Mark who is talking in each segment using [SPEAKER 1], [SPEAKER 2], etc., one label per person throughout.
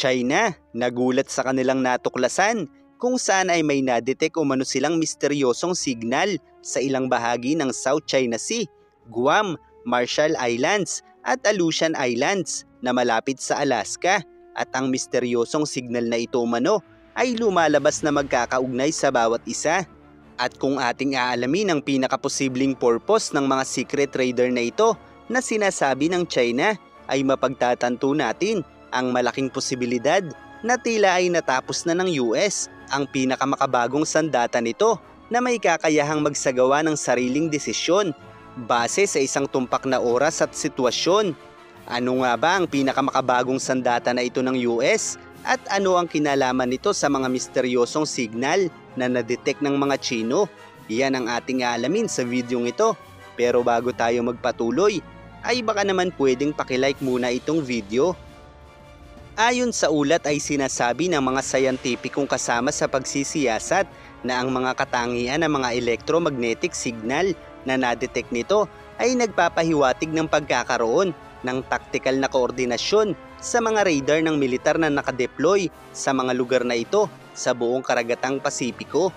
[SPEAKER 1] China, nagulat sa kanilang natuklasan kung saan ay may nadetect umano silang misteryosong signal sa ilang bahagi ng South China Sea, Guam, Marshall Islands at Aleutian Islands na malapit sa Alaska at ang misteryosong signal na ito umano ay lumalabas na magkakaugnay sa bawat isa. At kung ating aalamin ang pinakaposibleng purpose ng mga secret trader na ito na sinasabi ng China ay mapagtatanto natin ang malaking posibilidad na tila ay natapos na ng US ang pinakamakabagong sandata nito na may kakayahang magsagawa ng sariling desisyon base sa isang tumpak na oras at sitwasyon. Ano nga ba ang pinakamakabagong sandata na ito ng US at ano ang kinalaman nito sa mga misteryosong signal na nadetect ng mga Chino? Iyan ang ating alamin sa video ito. Pero bago tayo magpatuloy, ay baka naman pwedeng pakilike muna itong video Ayon sa ulat ay sinasabi ng mga sayantipikong kasama sa pagsisiyasat na ang mga katangian ng mga electromagnetic signal na nadetect nito ay nagpapahiwatig ng pagkakaroon ng taktikal na koordinasyon sa mga radar ng militar na nakadeploy sa mga lugar na ito sa buong karagatang Pasipiko.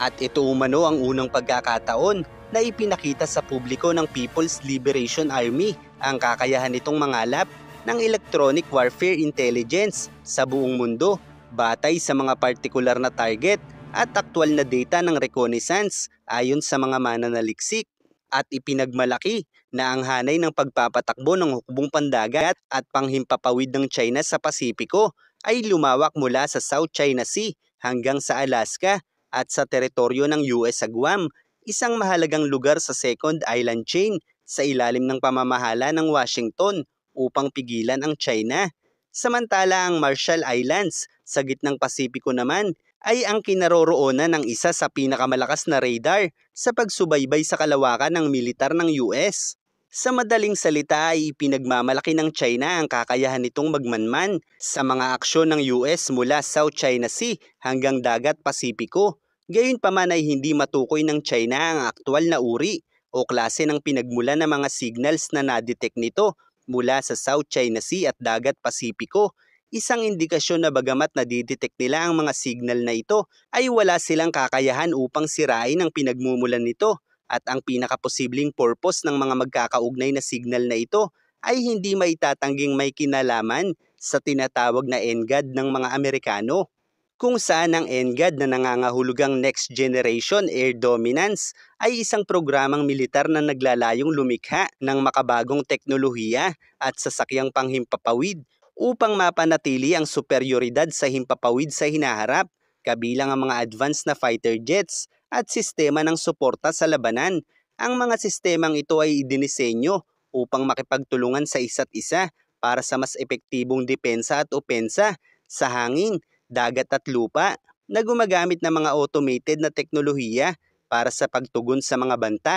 [SPEAKER 1] At ito umano ang unang pagkakataon na ipinakita sa publiko ng People's Liberation Army ang kakayahan nitong mangalap ng electronic warfare intelligence sa buong mundo batay sa mga partikular na target at aktwal na data ng reconnaissance ayon sa mga mananaliksik at ipinagmalaki na ang hanay ng pagpapatakbo ng hukbong pandagat at panghimpapawid ng China sa Pasipiko ay lumawak mula sa South China Sea hanggang sa Alaska at sa teritoryo ng US sa Guam, isang mahalagang lugar sa Second Island Chain sa ilalim ng pamamahala ng Washington upang pigilan ang China. Samantala ang Marshall Islands sa gitnang Pasipiko naman ay ang kinaroroonan ng isa sa pinakamalakas na radar sa pagsubaybay sa kalawakan ng militar ng US. Sa madaling salita ay ipinagmamalaki ng China ang kakayahan nitong magmanman sa mga aksyon ng US mula South China Sea hanggang dagat Pasipiko. Gayunpaman ay hindi matukoy ng China ang aktwal na uri o klase ng pinagmula ng mga signals na nadetect nito mula sa South China Sea at Dagat Pasipiko. Isang indikasyon na bagamat nadidetect nila ang mga signal na ito ay wala silang kakayahan upang sirain ang pinagmumulan nito at ang pinakaposibleng purpose ng mga magkakaugnay na signal na ito ay hindi maitatangging may kinalaman sa tinatawag na ENGAD ng mga Amerikano kung saan ang NGAD na nangangahulugang Next Generation Air Dominance ay isang programang militar na naglalayong lumikha ng makabagong teknolohiya at sasakyang panghimpapawid upang mapanatili ang superioridad sa himpapawid sa hinaharap kabilang ang mga advanced na fighter jets at sistema ng suporta sa labanan. Ang mga sistemang ito ay idinisenyo upang makipagtulungan sa isa't isa para sa mas epektibong depensa at opensa sa hangin dagat at lupa na gumagamit ng mga automated na teknolohiya para sa pagtugon sa mga banta.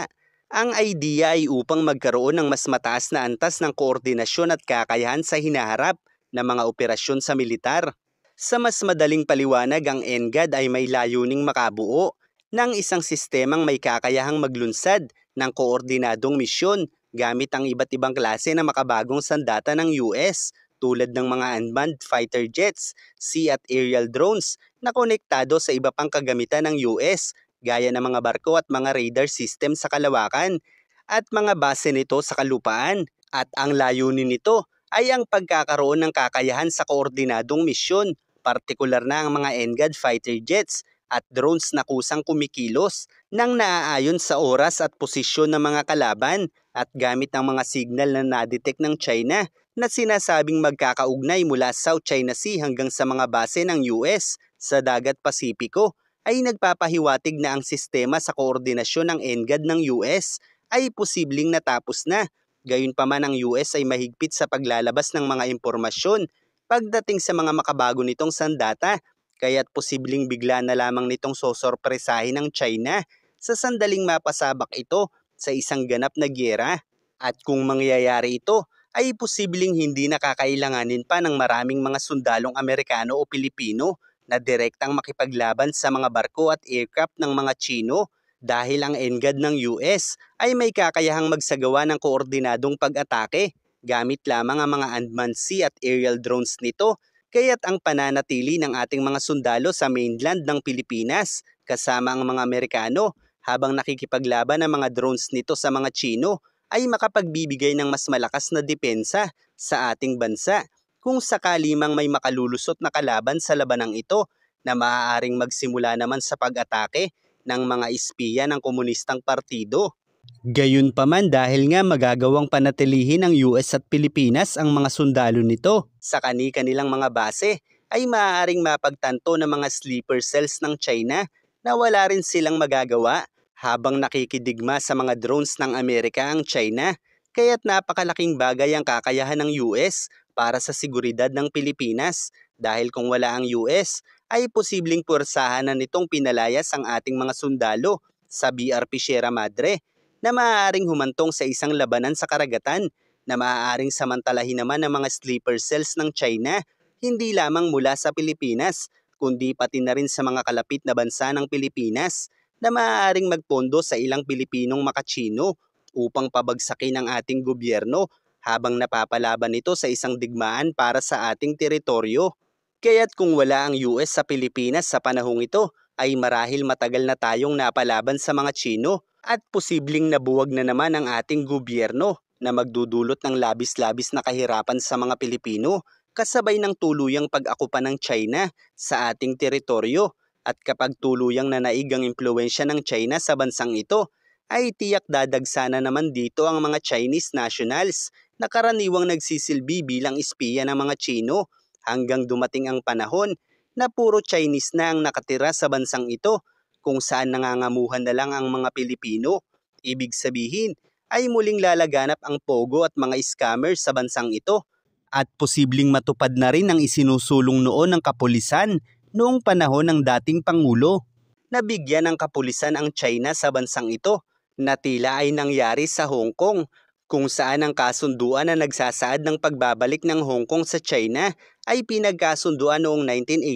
[SPEAKER 1] Ang idea ay upang magkaroon ng mas mataas na antas ng koordinasyon at kakayahan sa hinaharap ng mga operasyon sa militar. Sa mas madaling paliwanag, ang NGAD ay may layuning makabuo ng isang sistemang may kakayahang maglunsad ng koordinadong misyon gamit ang iba't ibang klase ng makabagong sandata ng US tulad ng mga unmanned fighter jets, sea at aerial drones na konektado sa iba pang kagamitan ng US gaya ng mga barko at mga radar system sa kalawakan at mga base nito sa kalupaan at ang layunin nito ay ang pagkakaroon ng kakayahan sa koordinadong misyon, partikular na ang mga NGAD fighter jets at drones na kusang kumikilos nang naaayon sa oras at posisyon ng mga kalaban at gamit ang mga signal na nadetect ng China na sinasabing magkakaugnay mula South China Sea hanggang sa mga base ng US sa Dagat Pasipiko ay nagpapahiwatig na ang sistema sa koordinasyon ng NGAD ng US ay posibleng natapos na. Gayunpaman ang US ay mahigpit sa paglalabas ng mga impormasyon pagdating sa mga makabago nitong sandata kaya't posibleng bigla na lamang nitong sosorpresahin ng China sa sandaling mapasabak ito sa isang ganap na gyera. At kung mangyayari ito, ay posibleng hindi nakakailanganin pa ng maraming mga sundalong Amerikano o Pilipino na direktang makipaglaban sa mga barko at aircraft ng mga Chino dahil ang ENGAD ng US ay may kakayahang magsagawa ng koordinadong pag-atake gamit lamang ang mga unmanned sea at aerial drones nito kaya't ang pananatili ng ating mga sundalo sa mainland ng Pilipinas kasama ang mga Amerikano habang nakikipaglaban ang mga drones nito sa mga Chino ay makapagbibigay ng mas malakas na depensa sa ating bansa kung sakali mang may makalulusot na kalaban sa labanang ito na maaaring magsimula naman sa pag-atake ng mga espiya ng komunistang partido. Gayunpaman dahil nga magagawang panatilihin ng US at Pilipinas ang mga sundalo nito sa kani-kanilang mga base ay maaaring mapagtanto ng mga sleeper cells ng China na wala rin silang magagawa habang nakikidigma sa mga drones ng Amerika ang China, kaya't napakalaking bagay ang kakayahan ng US para sa seguridad ng Pilipinas dahil kung wala ang US ay posibleng pursahan na nitong pinalayas ang ating mga sundalo sa BRP Sierra Madre na maaaring humantong sa isang labanan sa karagatan na maaaring samantalahin naman ng mga sleeper cells ng China hindi lamang mula sa Pilipinas kundi pati na rin sa mga kalapit na bansa ng Pilipinas na maaaring magpondo sa ilang Pilipinong makachino upang pabagsakin ang ating gobyerno habang napapalaban ito sa isang digmaan para sa ating teritoryo. Kaya't kung wala ang US sa Pilipinas sa panahong ito, ay marahil matagal na tayong napalaban sa mga Chino at posibleng nabuwag na naman ang ating gobyerno na magdudulot ng labis-labis na kahirapan sa mga Pilipino kasabay ng tuluyang pag-akupa ng China sa ating teritoryo at kapag tuluyang nanaig ang impluensya ng China sa bansang ito, ay tiyak dadagsa na naman dito ang mga Chinese nationals na karaniwang nagsisilbi bilang espiya ng mga Chino hanggang dumating ang panahon na puro Chinese na ang nakatira sa bansang ito kung saan nangangamuhan na lang ang mga Pilipino. Ibig sabihin ay muling lalaganap ang pogo at mga scammers sa bansang ito at posibleng matupad na rin ang isinusulong noon ng kapulisan noong panahon ng dating Pangulo. Nabigyan ng kapulisan ang China sa bansang ito na tila ay nangyari sa Hong Kong kung saan ang kasunduan na nagsasaad ng pagbabalik ng Hong Kong sa China ay pinagkasunduan noong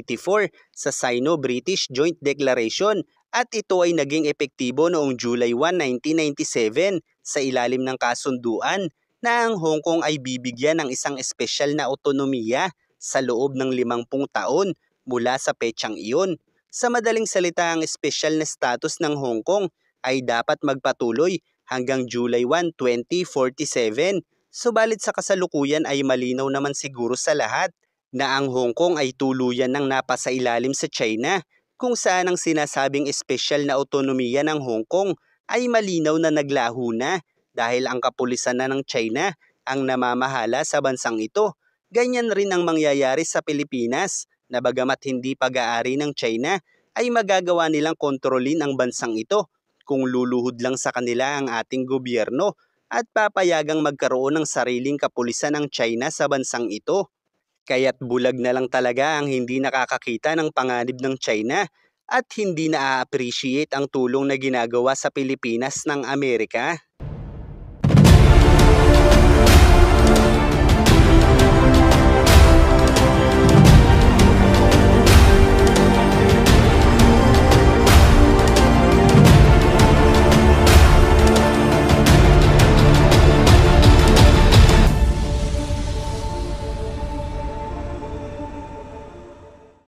[SPEAKER 1] 1984 sa Sino-British Joint Declaration at ito ay naging epektibo noong July 1, 1997 sa ilalim ng kasunduan na ang Hong Kong ay bibigyan ng isang espesyal na otonomiya sa loob ng 50 taon mula sa petsang iyon. Sa madaling salita, ang special na status ng Hong Kong ay dapat magpatuloy hanggang July 1, 2047. Subalit sa kasalukuyan ay malinaw naman siguro sa lahat na ang Hong Kong ay tuluyan ng napasailalim sa China kung saan ang sinasabing special na autonomiya ng Hong Kong ay malinaw na naglaho na dahil ang kapulisan na ng China ang namamahala sa bansang ito. Ganyan rin ang mangyayari sa Pilipinas na bagamat hindi pag-aari ng China ay magagawa nilang kontrolin ang bansang ito kung luluhod lang sa kanila ang ating gobyerno at papayagang magkaroon ng sariling kapulisan ang China sa bansang ito. Kaya't bulag na lang talaga ang hindi nakakakita ng panganib ng China at hindi na-appreciate ang tulong na ginagawa sa Pilipinas ng Amerika.